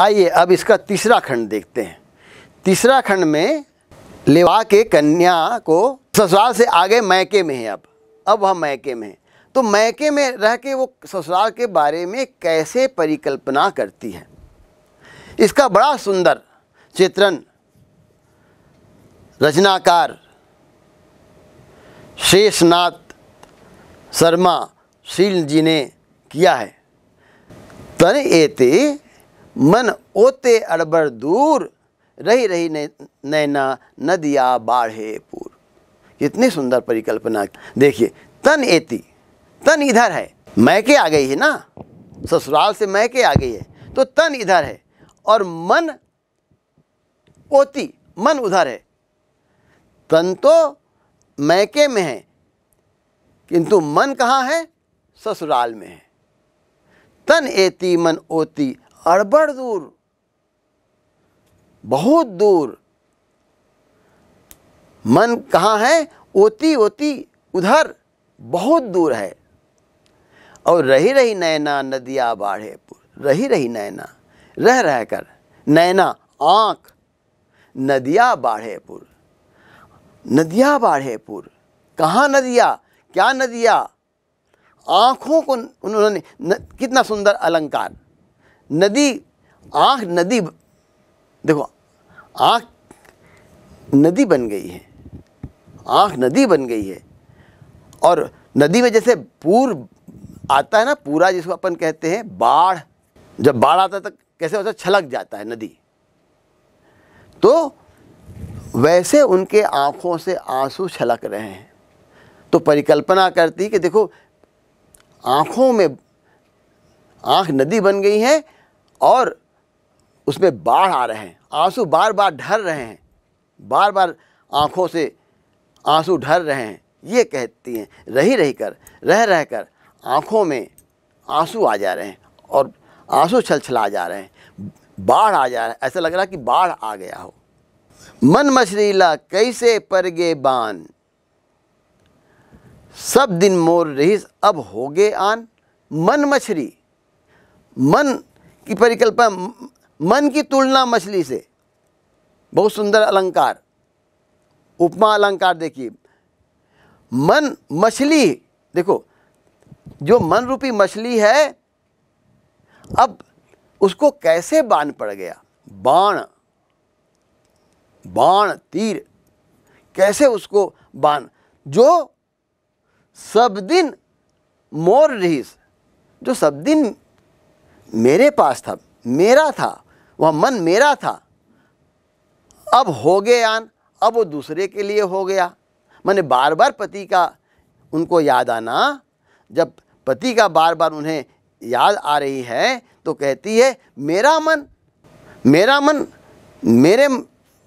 आइए अब इसका तीसरा खंड देखते हैं तीसरा खंड में लेवा के कन्या को ससुराल से आगे मैके में है अब अब वह मैके में है तो मैके में रह के वो ससुराल के बारे में कैसे परिकल्पना करती है इसका बड़ा सुंदर चित्रण रचनाकार शेषनाथ शर्मा शील जी ने किया है तन एते मन ओते अरबर दूर रही रही नैना नदिया बाढ़े पूर इतनी सुंदर परिकल्पना देखिए तन एती तन इधर है मैके आ गई है ना ससुराल से मैके आ गई है तो तन इधर है और मन ओती मन उधर है तन तो मैके में है किंतु मन कहाँ है ससुराल में है तन एती मन ओती अरबड़ दूर बहुत दूर मन कहाँ है ओती ओती उधर बहुत दूर है और रही रही नैना नदिया बाढ़े रही रही नैना रह रह कर नैना आँख नदिया बाढ़ेपुर नदिया बाढ़ेपुर कहाँ नदिया क्या नदिया आँखों को उन्होंने कितना सुंदर अलंकार नदी आँख नदी देखो आँख नदी बन गई है आँख नदी बन गई है और नदी में जैसे पूर आता है ना पूरा जिसको अपन कहते हैं बाढ़ जब बाढ़ आता तक तो कैसे होता छलक जाता है नदी तो वैसे उनके आँखों से आंसू छलक रहे हैं तो परिकल्पना करती कि देखो आँखों में आँख नदी बन गई है और उसमें बाढ़ आ रहे हैं आंसू बार बार ढर रहे हैं बार बार आँखों से आंसू ढर रहे हैं ये कहती हैं रही रही कर रह रह कर आँखों में आंसू आ जा रहे हैं और आंसू छलछला जा रहे हैं बाढ़ आ जा रहा है ऐसा लग रहा है कि बाढ़ आ गया हो मन मछरीला कैसे परगे बान सब दिन मोर रहीस अब होगे आन मन मछरी मन की परिकल्पना मन की तुलना मछली से बहुत सुंदर अलंकार उपमा अलंकार देखिए मन मछली देखो जो मन रूपी मछली है अब उसको कैसे बाण पड़ गया बाण बाण तीर कैसे उसको बाण जो सब दिन मोर रहीस जो सब दिन मेरे पास था मेरा था वह मन मेरा था अब हो गया आन अब वो दूसरे के लिए हो गया मैंने बार बार पति का उनको याद आना जब पति का बार बार उन्हें याद आ रही है तो कहती है मेरा मन मेरा मन मेरे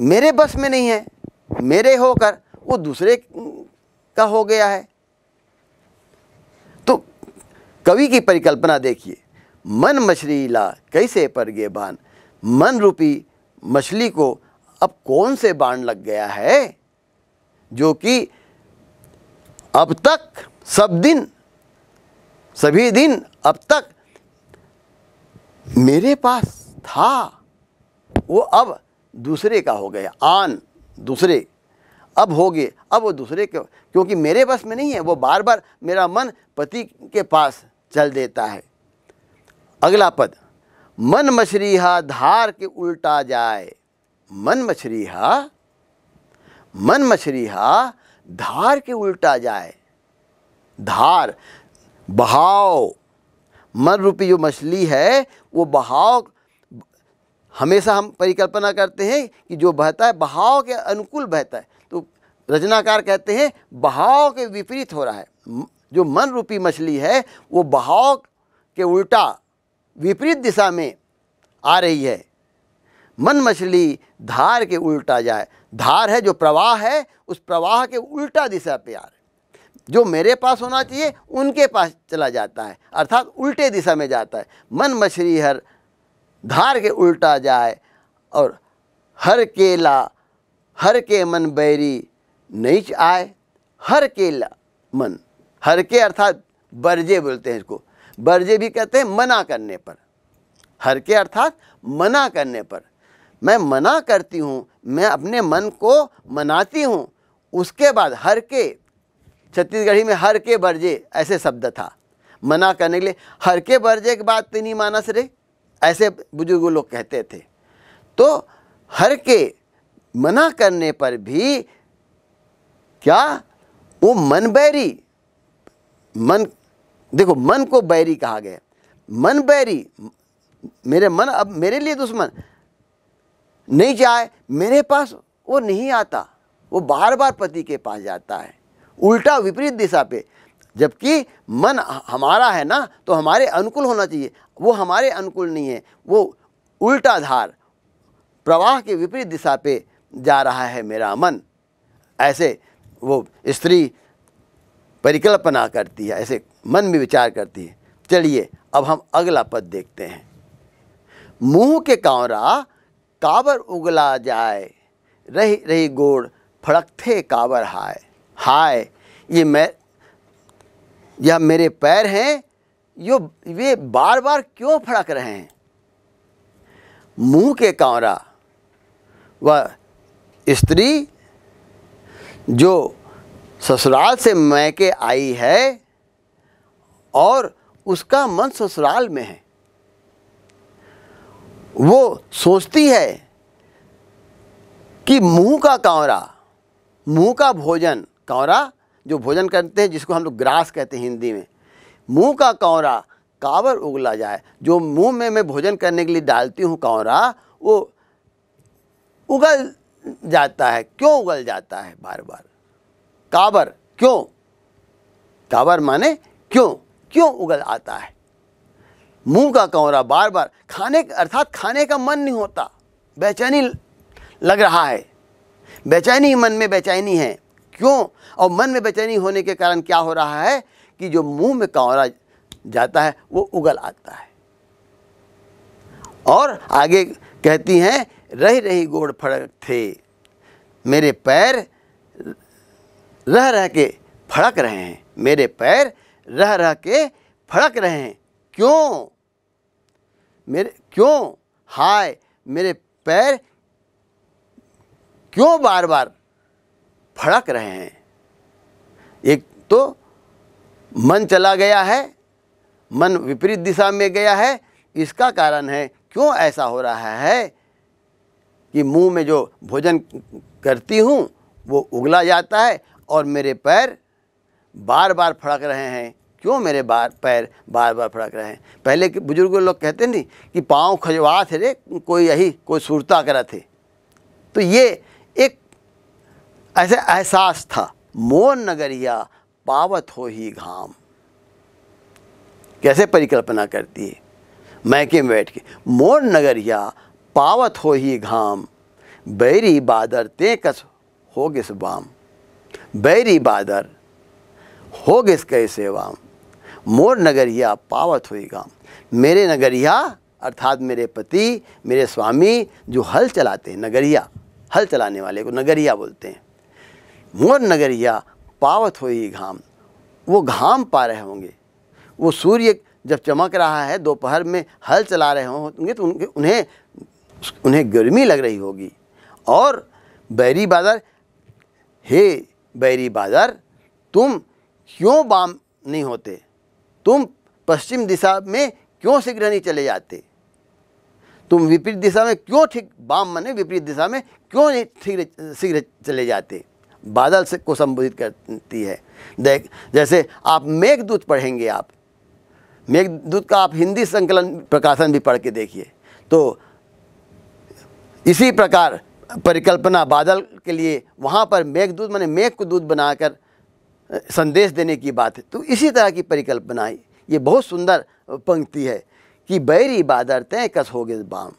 मेरे बस में नहीं है मेरे होकर वो दूसरे का हो गया है तो कवि की परिकल्पना देखिए मन ला कैसे पर गे बान मन रूपी मछली को अब कौन से बाण लग गया है जो कि अब तक सब दिन सभी दिन अब तक मेरे पास था वो अब दूसरे का हो गया आन दूसरे अब हो गए अब वो दूसरे के क्योंकि मेरे पास में नहीं है वो बार बार मेरा मन पति के पास चल देता है अगला पद मन मछरीहा धार के उल्टा जाए मन मछरीहा मन मछरीहा धार के उल्टा जाए धार बहाव मन रूपी जो मछली है वो बहाव हमेशा हम परिकल्पना करते हैं कि जो बहता है बहाव के अनुकूल बहता है तो रचनाकार कहते हैं बहाव के विपरीत हो रहा है जो मन रूपी मछली है वो बहाव के उल्टा विपरीत दिशा में आ रही है मन मछली धार के उल्टा जाए धार है जो प्रवाह है उस प्रवाह के उल्टा दिशा पे आ जो मेरे पास होना चाहिए उनके पास चला जाता है अर्थात उल्टे दिशा में जाता है मन मछली हर धार के उल्टा जाए और हर केला हर के मन बैरी नहीं आए हर केला मन हर के अर्थात बर्जे बोलते हैं इसको बर्जे भी कहते हैं मना करने पर हर के अर्थात मना करने पर मैं मना करती हूँ मैं अपने मन को मनाती हूँ उसके बाद हर के छत्तीसगढ़ी में हर के बर्जे ऐसे शब्द था मना करने के लिए हर के बर्जे के बाद तीन तो मानस रे ऐसे बुजुर्ग लोग कहते थे तो हर के मना करने पर भी क्या वो मन बैरी मन देखो मन को बैरी कहा गया मन बैरी मेरे मन अब मेरे लिए दुश्मन नहीं जाए मेरे पास वो नहीं आता वो बार बार पति के पास जाता है उल्टा विपरीत दिशा पे जबकि मन हमारा है ना तो हमारे अनुकूल होना चाहिए वो हमारे अनुकूल नहीं है वो उल्टा धार प्रवाह के विपरीत दिशा पे जा रहा है मेरा मन ऐसे वो स्त्री परिकल्पना करती है ऐसे मन में विचार करती है चलिए अब हम अगला पद देखते हैं मुंह के कांवरा काबर उगला जाए रही रही गोड़ फड़कते काबर हाय हाय ये मैं यह मेरे पैर हैं यो वे बार बार क्यों फड़क रहे हैं मुंह के कांवरा वह स्त्री जो ससुराल से मैके आई है और उसका मन ससुराल में है वो सोचती है कि मुंह का कांवरा मुंह का भोजन कांवरा जो भोजन करते हैं जिसको हम लोग ग्रास कहते हैं हिंदी में मुंह का कांवरा कावर उगला जाए जो मुंह में मैं भोजन करने के लिए डालती हूँ कांवरा वो उगल जाता है क्यों उगल जाता है बार बार काबर क्यों काबर माने क्यों क्यों उगल आता है मुंह का कौरा बार बार खाने अर्थात खाने का मन नहीं होता बेचैनी लग रहा है बेचैनी मन में बेचैनी है क्यों और मन में बेचैनी होने के कारण क्या हो रहा है कि जो मुंह में कौरा जाता है वो उगल आता है और आगे कहती हैं रही रही गोड़ फड़क थे मेरे पैर रह रह के फड़क रहे हैं मेरे पैर रह रह के फड़क रहे हैं क्यों मेरे क्यों हाय मेरे पैर क्यों बार बार फड़क रहे हैं एक तो मन चला गया है मन विपरीत दिशा में गया है इसका कारण है क्यों ऐसा हो रहा है कि मुंह में जो भोजन करती हूँ वो उगला जाता है और मेरे पैर बार बार फड़क रहे हैं क्यों मेरे बार पैर बार बार फड़क रहे हैं पहले के बुजुर्ग लोग कहते नहीं कि पाँव खजवा थे रे कोई यही कोई सुरता करा थे तो ये एक ऐसा एहसास था मोन नगरिया पावत हो ही घाम कैसे परिकल्पना करती है मैके में बैठ के मोर नगरिया पावत हो ही घाम बैरी बादर ते कस हो गिस बाम बैरी बादर हो गिस कह सेवा मोर नगरिया पावत हुई गाम मेरे नगरिया अर्थात मेरे पति मेरे स्वामी जो हल चलाते हैं नगरिया हल चलाने वाले को नगरिया बोलते हैं मोर नगरिया पावत हुई घाम वो घाम पा रहे होंगे वो सूर्य जब चमक रहा है दोपहर में हल चला रहे होंगे तो उनके उन्हें उन्हें गर्मी लग रही होगी और बैरी बाजार हे बैरी बाजार तुम क्यों बाम नहीं होते तुम पश्चिम दिशा में क्यों शीघ्र नहीं चले जाते तुम विपरीत दिशा में क्यों ठीक बाम मने विपरीत दिशा में क्यों नहीं शीघ्र शीघ्र चले जाते बादल से को संबोधित करती है देख जैसे आप मेघदूत पढ़ेंगे आप मेघदूत का आप हिंदी संकलन प्रकाशन भी पढ़ के देखिए तो इसी प्रकार परिकल्पना बादल के लिए वहाँ पर मेघ दूध मैंने मेघ को दूध बनाकर संदेश देने की बात है तो इसी तरह की परिकल्पना है ये बहुत सुंदर पंक्ति है कि बैरी बादर तय कस हो गए बाम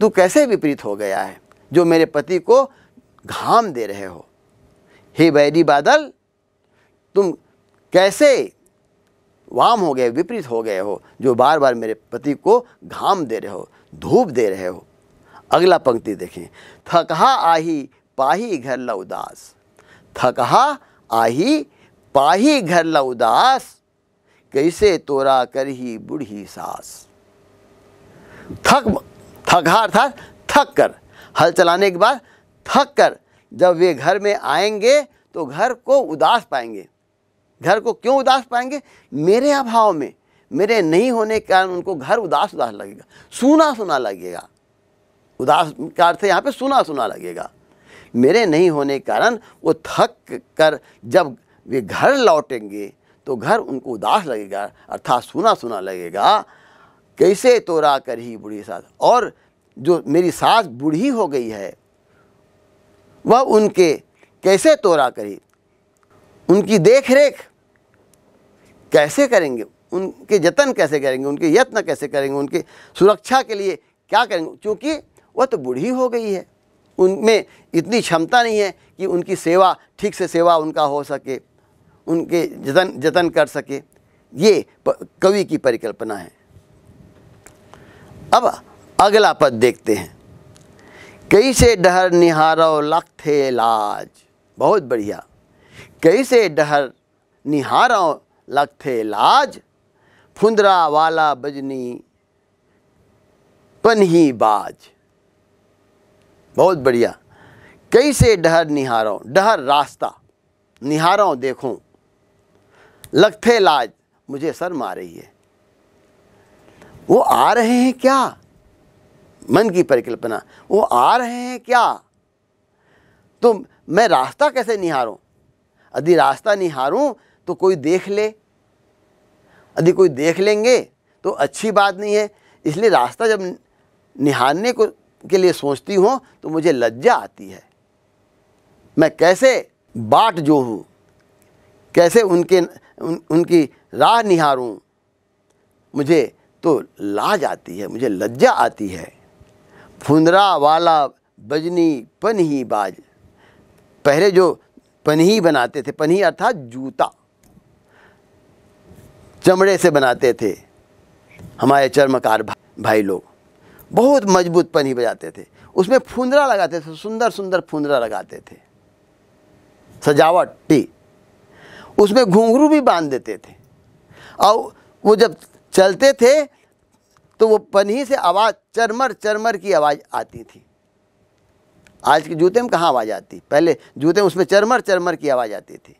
तू कैसे विपरीत हो गया है जो मेरे पति को घाम दे रहे हो हे बैरी बादल तुम कैसे वाम हो गए विपरीत हो गए हो जो बार बार मेरे पति को घाम दे रहे हो धूप दे रहे हो अगला पंक्ति देखें थकहा आही पाही घर ल उदास थकहा आही पाही घर ल उदास कैसे तोरा कर ही बूढ़ी सास थक थकहा अर्थात थक कर हल चलाने के बाद थक कर जब वे घर में आएंगे तो घर को उदास पाएंगे घर को क्यों उदास पाएंगे मेरे अभाव में मेरे नहीं होने के कारण उनको घर उदास उदास लगेगा सूना सूना लगेगा उदास का अर्थ यहाँ पे सुना सुना लगेगा मेरे नहीं होने के कारण वो थक कर जब वे घर लौटेंगे तो घर उनको उदास लगेगा अर्थात सुना सुना लगेगा कैसे तोड़ा कर ही बूढ़ी सास और जो मेरी सास बूढ़ी हो गई है वह उनके कैसे तोड़ा करी उनकी देख रेख कैसे करेंगे उनके जतन कैसे करेंगे उनके यत्न कैसे करेंगे उनके सुरक्षा के लिए क्या करेंगे क्योंकि वह तो बूढ़ी हो गई है उनमें इतनी क्षमता नहीं है कि उनकी सेवा ठीक से सेवा उनका हो सके उनके जतन जतन कर सके ये कवि की परिकल्पना है अब अगला पद देखते हैं कई से डहर निहारो लख थे लाज बहुत बढ़िया कई से डहर निहारो लख थे लाज फुंदरा वाला बजनी पन ही बाज बहुत बढ़िया कैसे डहर निहारो डहर रास्ता निहारो देखूं लगते लाज मुझे सर मार रही है वो आ रहे हैं क्या मन की परिकल्पना वो आ रहे हैं क्या तो मैं रास्ता कैसे निहारूं यदि रास्ता निहारूं तो कोई देख ले यदि कोई देख लेंगे तो अच्छी बात नहीं है इसलिए रास्ता जब निहारने को के लिए सोचती हूँ तो मुझे लज्जा आती है मैं कैसे बाट जो हूँ कैसे उनके उन, उनकी राह निहारूँ मुझे तो लाज आती है मुझे लज्जा आती है फुंदरा वाला बजनी पनही बाज पहले जो पनही बनाते थे पनही अर्थात जूता चमड़े से बनाते थे हमारे चर्मकार भा, भाई लोग बहुत मजबूत पनी बजाते थे उसमें फुंदरा लगाते थे सुंदर सुंदर फुंदरा लगाते थे सजावट टी उसमें घुंघरू भी बांध देते थे और वो जब चलते थे तो वो पनी से आवाज़ चरमर चरमर की आवाज़ आती थी आज के जूते में कहाँ आवाज़ आती पहले जूते में उसमें चरमर चरमर की आवाज़ आती थी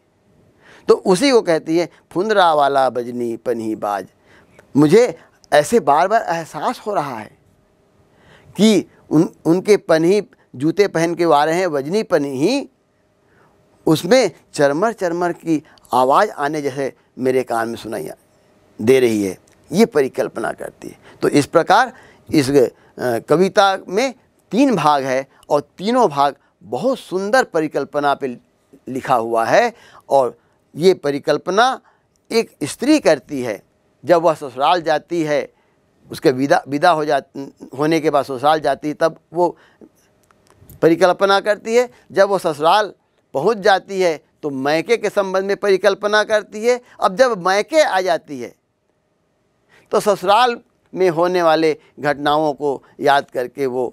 तो उसी को कहती है फुंदरा वाला बजनी पनी बाज मुझे ऐसे बार बार एहसास हो रहा है कि उन उनके ही जूते पहन के आ रहे हैं वजनी ही उसमें चरमर चरमर की आवाज़ आने जैसे मेरे कान में सुनाई दे रही है ये परिकल्पना करती है तो इस प्रकार इस कविता में तीन भाग है और तीनों भाग बहुत सुंदर परिकल्पना पे लिखा हुआ है और ये परिकल्पना एक स्त्री करती है जब वह ससुराल जाती है उसके विदा विदा हो जा होने के बाद ससुराल जाती है तब वो परिकल्पना करती है जब वो ससुराल पहुंच जाती है तो मैके के संबंध में परिकल्पना करती है अब जब मैके आ जाती है तो ससुराल में होने वाले घटनाओं को याद करके वो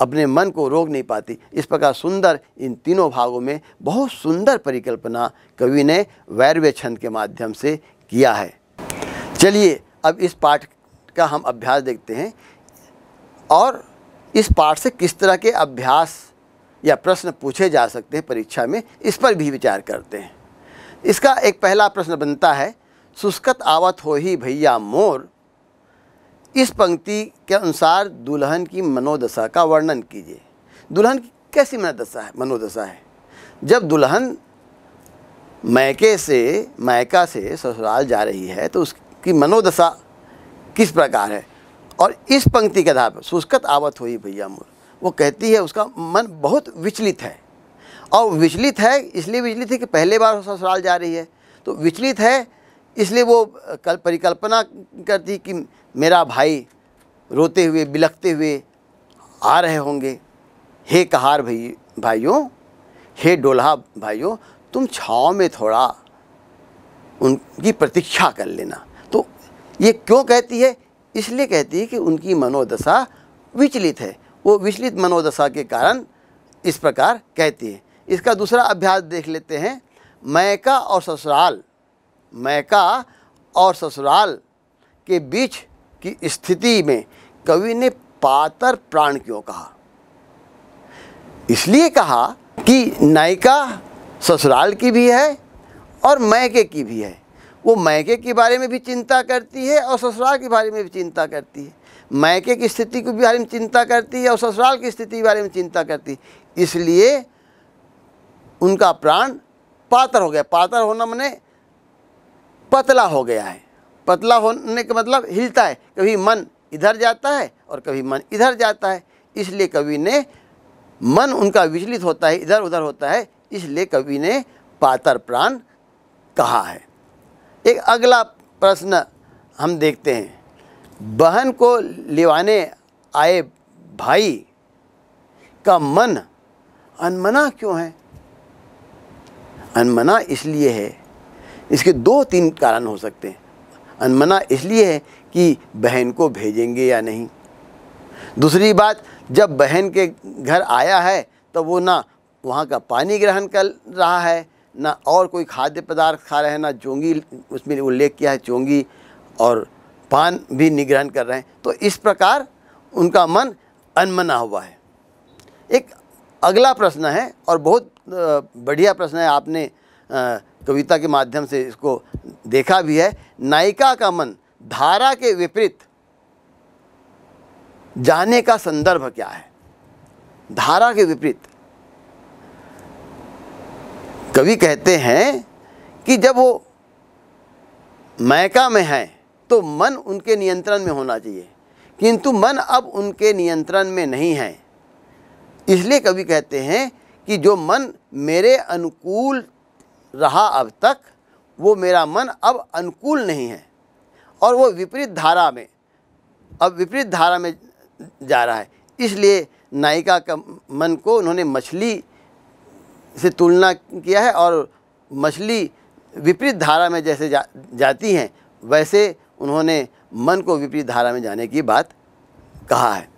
अपने मन को रोक नहीं पाती इस प्रकार सुंदर इन तीनों भागों में बहुत सुंदर परिकल्पना कवि ने वैरव्य छंद के माध्यम से किया है चलिए अब इस पाठ का हम अभ्यास देखते हैं और इस पाठ से किस तरह के अभ्यास या प्रश्न पूछे जा सकते हैं परीक्षा में इस पर भी विचार करते हैं इसका एक पहला प्रश्न बनता है सुस्कत आवत हो ही भैया मोर इस पंक्ति के अनुसार दुल्हन की मनोदशा का वर्णन कीजिए दुल्हन की कैसी मनोदशा है मनोदशा है जब दुल्हन मैके से मैका से ससुराल जा रही है तो उसकी मनोदशा किस प्रकार है और इस पंक्ति के आधार पर सुस्कत आवत हुई भैया मोर वो कहती है उसका मन बहुत विचलित है और विचलित है इसलिए विचलित है कि पहले बार ससुराल जा रही है तो विचलित है इसलिए वो कल परिकल्पना करती कि मेरा भाई रोते हुए बिलखते हुए आ रहे होंगे हे कहार भाई भाइयों हे डोल्हा भाइयों तुम छाँव में थोड़ा उनकी प्रतीक्षा कर लेना ये क्यों कहती है इसलिए कहती है कि उनकी मनोदशा विचलित है वो विचलित मनोदशा के कारण इस प्रकार कहती है इसका दूसरा अभ्यास देख लेते हैं मैका और ससुराल मैका और ससुराल के बीच की स्थिति में कवि ने पातर प्राण क्यों कहा इसलिए कहा कि नायिका ससुराल की भी है और मैके की भी है वो मायके के बारे में भी चिंता करती है और ससुराल के बारे में भी चिंता करती है मायके की स्थिति के बारे में चिंता करती है और ससुराल की स्थिति के बारे में चिंता करती है इसलिए उनका प्राण पातर हो गया पातर होना मैंने पतला हो गया है पतला होने का मतलब हिलता है कभी मन इधर जाता है और कभी मन इधर जाता है इसलिए कवि ने मन उनका विचलित होता है इधर उधर होता है इसलिए कवि ने पातर प्राण कहा है एक अगला प्रश्न हम देखते हैं बहन को लिवाने आए भाई का मन अनमना क्यों है अनमना इसलिए है इसके दो तीन कारण हो सकते हैं अनमना इसलिए है कि बहन को भेजेंगे या नहीं दूसरी बात जब बहन के घर आया है तो वो ना वहाँ का पानी ग्रहण कर रहा है ना और कोई खाद्य पदार्थ खा रहे हैं ना चोंगी उसमें उल्लेख किया है चोंगी और पान भी निग्रहण कर रहे हैं तो इस प्रकार उनका मन अनमना हुआ है एक अगला प्रश्न है और बहुत बढ़िया प्रश्न है आपने कविता के माध्यम से इसको देखा भी है नायिका का मन धारा के विपरीत जाने का संदर्भ क्या है धारा के विपरीत कवि कहते हैं कि जब वो मैका में हैं तो मन उनके नियंत्रण में होना चाहिए किंतु मन अब उनके नियंत्रण में नहीं है इसलिए कवि कहते हैं कि जो मन मेरे अनुकूल रहा अब तक वो मेरा मन अब अनुकूल नहीं है और वो विपरीत धारा में अब विपरीत धारा में जा रहा है इसलिए नायिका का मन को उन्होंने मछली से तुलना किया है और मछली विपरीत धारा में जैसे जा, जाती हैं वैसे उन्होंने मन को विपरीत धारा में जाने की बात कहा है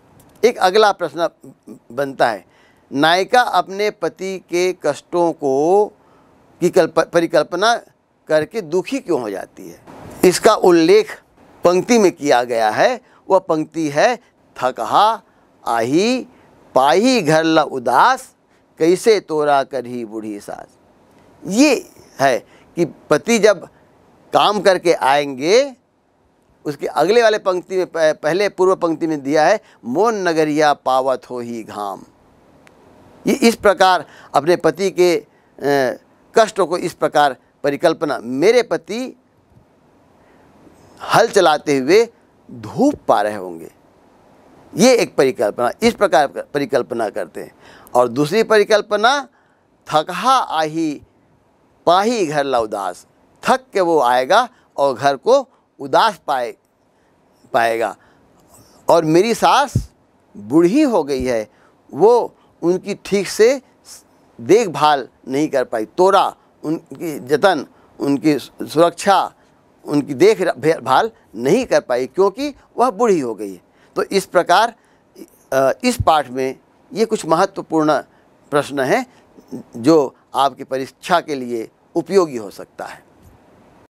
एक अगला प्रश्न बनता है नायिका अपने पति के कष्टों को की कल्प, परिकल्पना करके दुखी क्यों हो जाती है इसका उल्लेख पंक्ति में किया गया है वह पंक्ति है थकहा आही पाही घर ल उदास कैसे तोरा कर ही बूढ़ी सास ये है कि पति जब काम करके आएंगे उसके अगले वाले पंक्ति में पहले पूर्व पंक्ति में दिया है मोन नगरिया पावत हो ही घाम ये इस प्रकार अपने पति के कष्टों को इस प्रकार परिकल्पना मेरे पति हल चलाते हुए धूप पा रहे होंगे ये एक परिकल्पना इस प्रकार परिकल्पना करते हैं और दूसरी परिकल्पना थकहा आही पाही घर ला उदास थक के वो आएगा और घर को उदास पाए पाएगा और मेरी सास बूढ़ी हो गई है वो उनकी ठीक से देखभाल नहीं कर पाई तोरा उनकी जतन उनकी सुरक्षा उनकी देख भाल नहीं कर पाई क्योंकि वह बूढ़ी हो गई है तो इस प्रकार इस पाठ में ये कुछ महत्वपूर्ण प्रश्न हैं जो आपकी परीक्षा के लिए उपयोगी हो सकता है